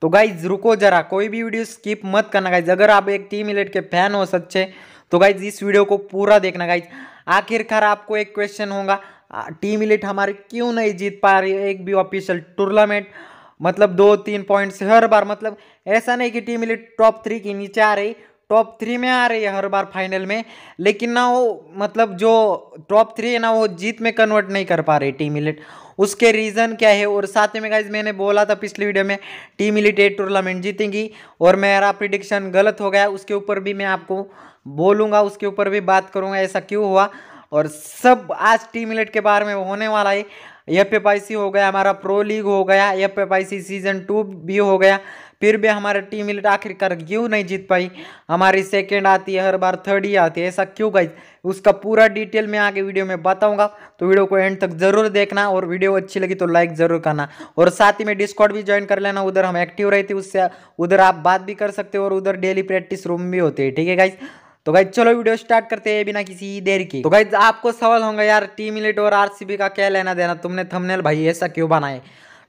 तो गाइज रुको जरा कोई भी वीडियो स्किप मत करना गाइज अगर आप एक टीम इलेट के फैन हो सच्चे तो गाइज इस वीडियो को पूरा देखना गाइज आखिरकार आपको एक क्वेश्चन होगा टीम इलेट हमारे क्यों नहीं जीत पा रही एक भी ऑफिशियल टूर्नामेंट मतलब दो तीन पॉइंट्स हर बार मतलब ऐसा नहीं कि टीम इलेट टॉप थ्री के नीचे आ रही टॉप थ्री में आ रही है हर बार फाइनल में लेकिन ना वो मतलब जो टॉप थ्री है ना वो जीत में कन्वर्ट नहीं कर पा रही टीम इलेट उसके रीज़न क्या है और साथ में गाइज मैंने बोला था पिछली वीडियो में टीम इलेट एट टूर्नामेंट जीतेंगी और मेरा प्रिडिक्शन गलत हो गया उसके ऊपर भी मैं आपको बोलूँगा उसके ऊपर भी बात करूँगा ऐसा क्यों हुआ और सब आज टीम इलेट के बारे में होने वाला है एफ सी हो गया हमारा प्रो लीग हो गया F F I C season two भी हो गया फिर भी हमारे टीम इलेट आखिरकार क्यों नहीं जीत पाई हमारी सेकेंड आती है हर बार थर्ड ही आती है ऐसा क्यों गाइज उसका पूरा डिटेल मैं आगे वीडियो में बताऊंगा तो वीडियो को एंड तक जरूर देखना और वीडियो अच्छी लगी तो लाइक जरूर करना और साथ ही में डिस्कॉर्ड भी ज्वाइन कर लेना उधर हम एक्टिव रहते उससे उधर आप बात भी कर सकते हो और उधर डेली प्रैक्टिस रूम भी होते हैं ठीक है गाइज तो गाइज चलो वीडियो स्टार्ट करते हैं बिना किसी देर की तो गाइज आपको सवाल होगा यार टीम इलेट और आर का क्या लेना देना तुमने थमनेल भाई ऐसा क्यों बनाए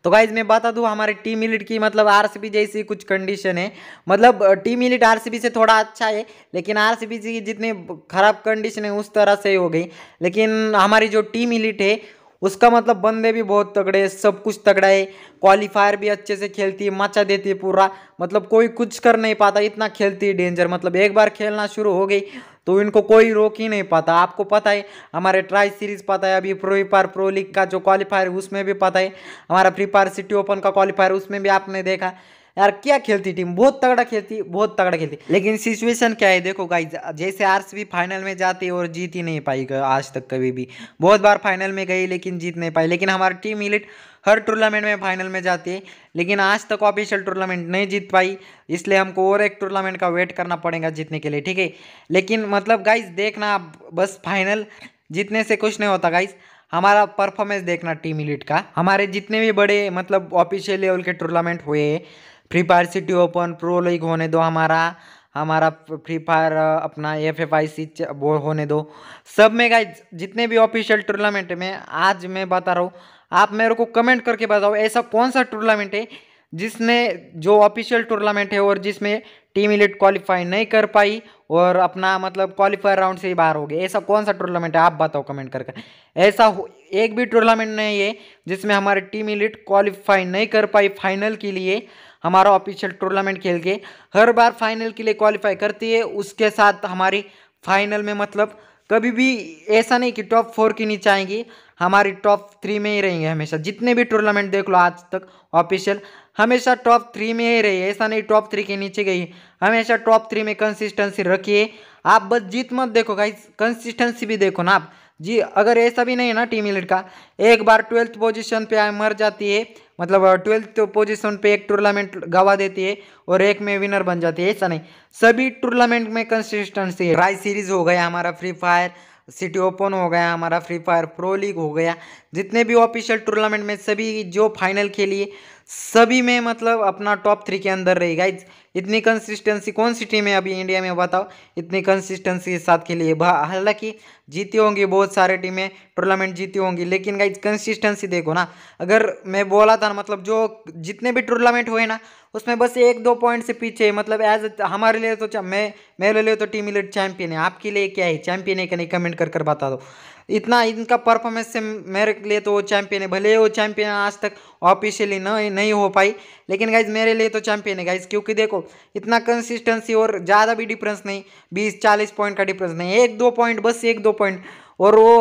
तो गाइज मैं बता दूँ हमारे टीम इलिट की मतलब आर जैसी कुछ कंडीशन है मतलब टीम इलिट आर से थोड़ा अच्छा है लेकिन आर की जितनी खराब कंडीशन है उस तरह से हो गई लेकिन हमारी जो टीम इलिट है उसका मतलब बंदे भी बहुत तगड़े सब कुछ तगड़ा है क्वालिफायर भी अच्छे से खेलती है मचा देती है पूरा मतलब कोई कुछ कर नहीं पाता इतना खेलती है डेंजर मतलब एक बार खेलना शुरू हो गई तो इनको कोई रोक ही नहीं पाता आपको पता है हमारे ट्राई सीरीज पता है अभी प्रो फायर प्रो लीग का जो क्वालिफायर उसमें भी पता है हमारा फ्री फायर सिटी ओपन का क्वालिफायर उसमें भी आपने देखा यार क्या खेलती टीम बहुत तगड़ा खेलती बहुत तगड़ा खेलती लेकिन सिचुएशन क्या है देखो गाई जैसे आरसीबी फाइनल में जाती और जीत ही नहीं पाई आज तक कभी भी बहुत बार फाइनल में गई लेकिन जीत नहीं पाई लेकिन हमारी टीम इलिट हर टूर्नामेंट में फाइनल में जाती है लेकिन आज तक ऑफिशियल टूर्नामेंट नहीं जीत पाई इसलिए हमको और एक टूर्नामेंट का वेट करना पड़ेगा जीतने के लिए ठीक है लेकिन मतलब गाइज देखना बस फाइनल जीतने से कुछ नहीं होता गाइज हमारा परफॉर्मेंस देखना टीम इलिट का हमारे जितने भी बड़े मतलब ऑफिशियल लेवल के टूर्नामेंट हुए free fire city open pro league होने दो हमारा हमारा फ्री फायर अपना एफ एफ आई सी वो होने दो सब में गाइज जितने भी ऑफिशियल टूर्नामेंट में आज मैं बता रहा हूँ आप मेरे को कमेंट करके बताओ ऐसा कौन सा टूर्नामेंट है जिसमें जो ऑफिशियल टूर्नामेंट है और जिसमें टीम इलेट क्वालिफाई नहीं कर पाई और अपना मतलब क्वालिफायर राउंड से ही बाहर हो गए ऐसा कौन सा टूर्नामेंट है आप बताओ कमेंट करके ऐसा एक भी टूर्नामेंट नहीं है जिसमें हमारे टीम इलेट क्वालिफाई नहीं कर पाई फाइनल के लिए हमारा ऑफिशियल टूर्नामेंट खेल के हर बार फाइनल के लिए क्वालिफाई करती है उसके साथ हमारी फाइनल में मतलब कभी भी ऐसा नहीं कि टॉप फोर के नीचे आएंगे हमारी टॉप थ्री में ही रहेंगे हमेशा जितने भी टूर्नामेंट देख लो आज तक ऑफिशियल हमेशा टॉप थ्री में ही रही ऐसा नहीं टॉप थ्री के नीचे गई हमेशा टॉप थ्री में कंसिस्टेंसी रखिए आप बस जीत मत देखो गाइस कंसिस्टेंसी भी देखो ना आप जी अगर ऐसा भी नहीं है ना टीम इलेट का एक बार ट्वेल्थ पोजिशन पर मर जाती है मतलब ट्वेल्थ पोजीशन पे एक टूर्नामेंट गवा देती है और एक में विनर बन जाती है ऐसा नहीं सभी टूर्नामेंट में कंसिस्टेंसी है ट्राई सीरीज हो गया हमारा फ्री फायर सिटी ओपन हो गया हमारा फ्री फायर प्रो लीग हो गया जितने भी ऑफिशियल टूर्नामेंट में सभी जो फाइनल खेली सभी में मतलब अपना टॉप थ्री के अंदर रहेगा इतनी कंसिस्टेंसी कौन सी टीम है अभी इंडिया में बताओ इतनी कंसिस्टेंसी के साथ खेली है हालांकि जीती होंगी बहुत सारे टीमें टूर्नामेंट जीती होंगी लेकिन गाइज कंसिस्टेंसी देखो ना अगर मैं बोला था ना मतलब जो जितने भी टूर्नामेंट हुए ना उसमें बस एक दो पॉइंट से पीछे मतलब एज हमारे लिए तो मैं मेरे लिए तो टीम इलेट चैंपियन है आपके लिए क्या है चैंपियन है कि नहीं कमेंट कर कर बता दो इतना इनका परफॉर्मेंस से मेरे लिए तो वो चैंपियन है भले वो चैंपियन आज तक ऑफिशियली नहीं नहीं हो पाई लेकिन गाइज मेरे लिए तो चैंपियन है गाइज क्योंकि देखो इतना कंसिस्टेंसी और ज़्यादा भी डिफरेंस नहीं बीस चालीस पॉइंट का डिफरेंस नहीं एक दो पॉइंट बस एक दो पॉइंट और वो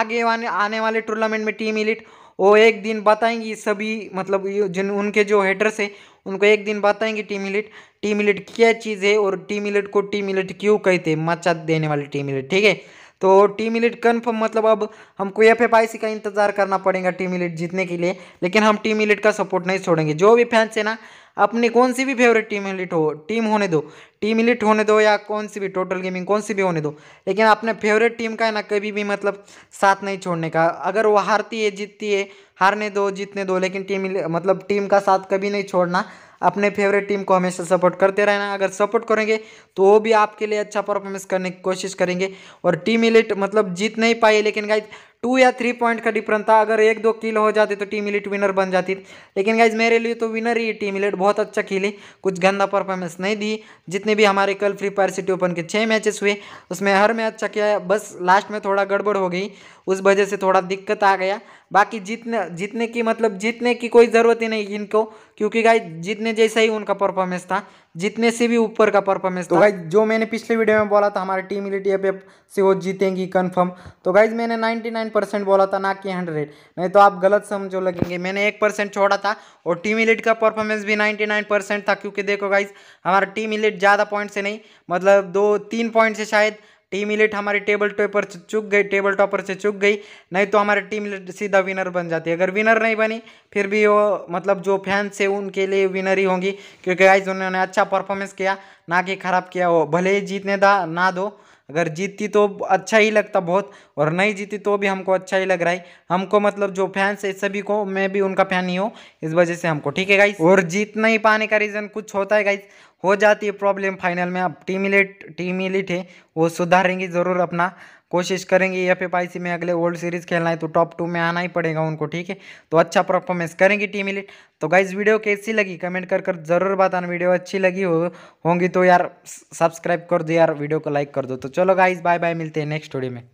आगे वाने आने वाले टूर्नामेंट में टीम इलिट वो एक दिन बताएंगी सभी मतलब जिन उनके जो हेटर्स है उनको एक दिन बताएंगे टीम इलिट टीम इलिट क्या चीज़ है और टीम इलिट को टीम इलिट क्यों कहते हैं मचा देने वाली टीम इलिट ठीक है तो टीम इलिट कन्फर्म मतलब अब हमको एफ एफ आई सी का इंतजार करना पड़ेगा टीम इलिट जीतने के लिए लेकिन हम टीम इलिट का सपोर्ट नहीं छोड़ेंगे जो भी फैंस है ना अपनी कौन सी भी फेवरेट टीम इलिट हो टीम होने दो टीम इलिट होने दो या कौन सी भी टोटल गेमिंग कौन सी भी होने दो लेकिन अपने फेवरेट टीम का है ना कभी भी मतलब साथ नहीं छोड़ने का अगर वो हारती है जीतती है हारने दो जीतने दो लेकिन टीम मतलब टीम का साथ कभी नहीं छोड़ना अपने फेवरेट टीम को हमेशा सपोर्ट करते रहना अगर सपोर्ट करेंगे तो वो भी आपके लिए अच्छा परफॉर्मेंस करने की कोशिश करेंगे और टीम इलेट मतलब जीत नहीं पाई लेकिन गाइज टू या थ्री पॉइंट का डिफरेंस था अगर एक दो किल हो जाते तो टीम इलेट विनर बन जाती लेकिन गाइज मेरे लिए तो विनर ही टीम इलेट बहुत अच्छा खेली कुछ गंदा परफॉर्मेंस नहीं दी जितने भी हमारे कल फ्री फायर सिटी ओपन के छः मैचेस हुए उसमें हर मैच अच्छा किया बस लास्ट में थोड़ा गड़बड़ हो गई उस वजह से थोड़ा दिक्कत आ गया बाकी जीतने जीतने की मतलब जीतने की कोई ज़रूरत ही नहीं इनको क्योंकि गाइज जीतने जैसा ही उनका परफॉर्मेंस था जितने से भी ऊपर का परफॉर्मेंस तो गाइज जो मैंने पिछले वीडियो में बोला था हमारे टीम इलिटी एफ एफ से वो जीतेंगी कंफर्म तो गाइज मैंने 99 परसेंट बोला था ना कि 100 नहीं तो आप गलत समझो लगेंगे मैंने एक परसेंट छोड़ा था और टीम इलिट का परफॉर्मेंस भी 99 परसेंट था क्योंकि देखो गाइज हमारा टीम इलिट ज़्यादा पॉइंट से नहीं मतलब दो तीन पॉइंट से शायद टीम इलेट हमारी टेबल टॉपर से चुक गई टेबल टॉपर से चुक गई नहीं तो हमारी टीम इलेट सीधा विनर बन जाती है अगर विनर नहीं बनी फिर भी वो मतलब जो फैंस है उनके लिए विनर ही होंगी क्योंकि आइज उन्होंने अच्छा परफॉर्मेंस किया ना कि ख़राब किया वो भले ही जीतने दा ना दो अगर जीतती तो अच्छा ही लगता बहुत और नहीं जीती तो भी हमको अच्छा ही लग रहा है हमको मतलब जो फैंस है सभी को मैं भी उनका फैन ही हूँ इस वजह से हमको ठीक है गाइस और जीत नहीं पाने का रीज़न कुछ होता है गाइस हो जाती है प्रॉब्लम फाइनल में अब टीम इलेट टीम इलेट है वो सुधारेंगे ज़रूर अपना कोशिश करेंगे एफ एफ आई सी में अगले वर्ल्ड सीरीज़ खेलना है तो टॉप टू में आना ही पड़ेगा उनको ठीक है तो अच्छा परफॉर्मेंस करेंगी टीम इलिट तो गाइज वीडियो कैसी लगी कमेंट कर कर ज़रूर बताना वीडियो अच्छी लगी हो होंगी तो यार सब्सक्राइब कर दो यार वीडियो को लाइक कर दो तो चलो गाइज बाय बाय मिलते हैं नेक्स्ट वीडियो में